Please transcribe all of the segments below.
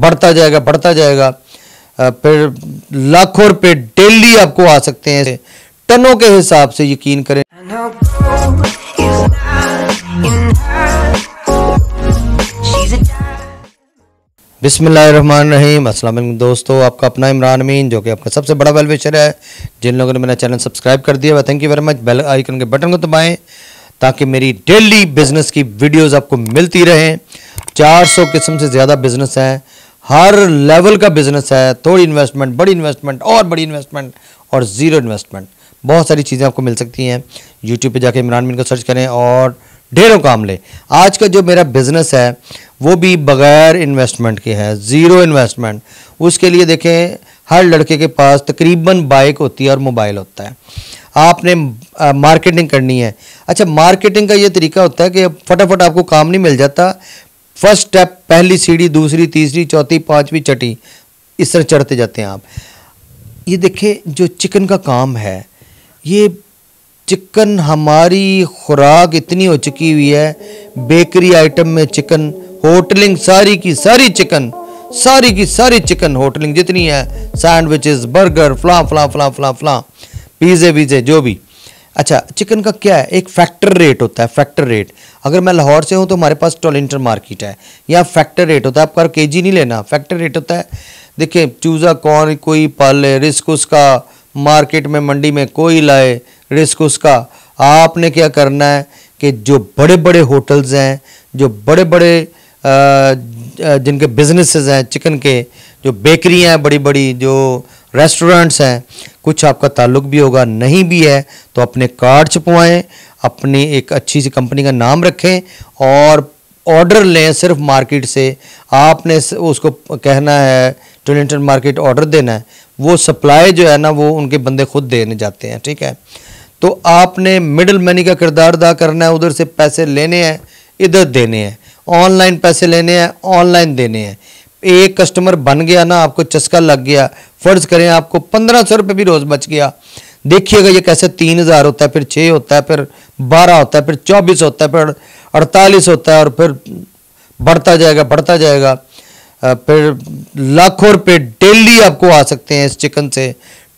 बढ़ता जाएगा बढ़ता जाएगा फिर लाखों रुपए डेली आपको आ सकते हैं टनों के हिसाब से यकीन करें बिसमान रहीम असलम दोस्तों आपका अपना इमरान अमीन जो कि आपका सबसे बड़ा वेलविशर है जिन लोगों ने मेरा चैनल सब्सक्राइब कर दिया हुआ thank you very much bell icon के बटन को दबाएं ताकि मेरी डेली बिजनेस की वीडियोस आपको मिलती रहें 400 किस्म से ज़्यादा बिजनेस हैं हर लेवल का बिजनेस है थोड़ी इन्वेस्टमेंट बड़ी इन्वेस्टमेंट और बड़ी इन्वेस्टमेंट और ज़ीरो इन्वेस्टमेंट बहुत सारी चीज़ें आपको मिल सकती हैं यूट्यूब पे जाके इमरान मीन को सर्च करें और ढेरों काम लें आज का जो मेरा बिज़नेस है वो भी बग़ैर इन्वेस्टमेंट के है ज़ीरो इन्वेस्टमेंट उसके लिए देखें हर लड़के के पास तकरीबन बाइक होती है और मोबाइल होता है आपने मार्केटिंग करनी है अच्छा मार्केटिंग का ये तरीका होता है कि फटाफट आपको काम नहीं मिल जाता फर्स्ट स्टेप पहली सीढ़ी दूसरी तीसरी चौथी पांचवी छठी इस तरह चढ़ते जाते हैं आप ये देखिए जो चिकन का काम है ये चिकन हमारी खुराक इतनी हो चुकी हुई है बेकरी आइटम में चिकन होटलिंग सारी की सारी चिकन सारी की सारी चिकन होटलिंग जितनी है सैंडविचेस बर्गर फ्ला फ्ला फ्ला फ्ला फ्ला पिज़्ज़े वीज़े जो भी अच्छा चिकन का क्या है एक फैक्टर रेट होता है फैक्टर रेट अगर मैं लाहौर से हूँ तो हमारे पास टोलेंटर मार्केट है यहाँ फैक्टर रेट होता है आपका के जी नहीं लेना फैक्टर रेट होता है देखिए चूज़ा कौन कोई पाले रिस्क उसका मार्केट में मंडी में कोई लाए रिस्क उसका आपने क्या करना है कि जो बड़े बड़े होटल्स हैं जो बड़े बड़े जिनके बिजनेसेस हैं चिकन के जो बेकरियां हैं बड़ी बड़ी जो रेस्टोरेंट्स हैं कुछ आपका ताल्लुक भी होगा नहीं भी है तो अपने कार्ड छपवाएँ अपनी एक अच्छी सी कंपनी का नाम रखें और ऑर्डर लें सिर्फ मार्केट से आपने उसको कहना है टोलेंटन मार्केट ऑर्डर देना है वो सप्लाई जो है ना वो उनके बंदे खुद देने जाते हैं ठीक है तो आपने मिडल मैनी का किरदार अदा करना है उधर से पैसे लेने हैं इधर देने हैं ऑनलाइन पैसे लेने हैं ऑनलाइन देने हैं एक कस्टमर बन गया ना आपको चस्का लग गया फर्ज करें आपको पंद्रह सौ रुपये भी रोज़ बच गया देखिएगा ये कैसे तीन हज़ार होता है फिर छः होता है फिर बारह होता है फिर चौबीस होता है फिर अड़तालीस होता है और फिर बढ़ता जाएगा बढ़ता जाएगा फिर लाखों रुपये डेली आपको आ सकते हैं इस चिकन से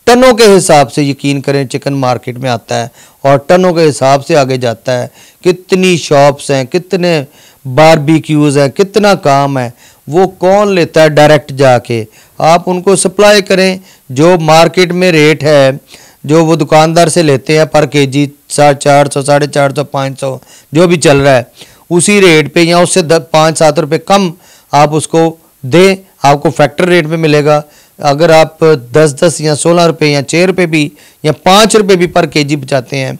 टनों के हिसाब से यकीन करें चिकन मार्केट में आता है और टनों के हिसाब से आगे जाता है कितनी शॉप्स हैं कितने बारबेक्यूज़ हैं कितना काम है वो कौन लेता है डायरेक्ट जाके आप उनको सप्लाई करें जो मार्केट में रेट है जो वो दुकानदार से लेते हैं पर के जी सा चार सौ साढ़े चार सौ पाँच सौ जो भी चल रहा है उसी रेट पे या उससे दस पाँच सात रुपये कम आप उसको दें आपको फैक्टर रेट में मिलेगा अगर आप दस दस या सोलह रुपये या छः रुपये भी या पाँच रुपये भी पर के जी बचाते हैं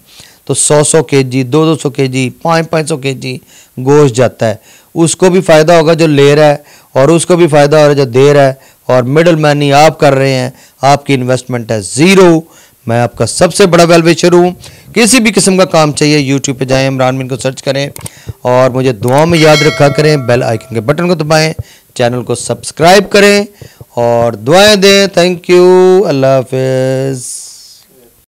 तो 100 सौ के जी दो दो सौ के जी पाँच पाँच सौ के जी गोश्त जाता है उसको भी फ़ायदा होगा जो ले रहा है और उसको भी फ़ायदा हो रहा है जो दे रहा है और मिडल मैन ही आप कर रहे हैं आपकी इन्वेस्टमेंट है ज़ीरो मैं आपका सबसे बड़ा वेल हूँ किसी भी किस्म का काम चाहिए यूट्यूब पे जाएं इमरान मीन को सर्च करें और मुझे दुआ में याद रखा करें बेल आइकन के बटन को दबाएँ चैनल को सब्सक्राइब करें और दुआएँ दें थैंक यू अल्लाह हाफिज़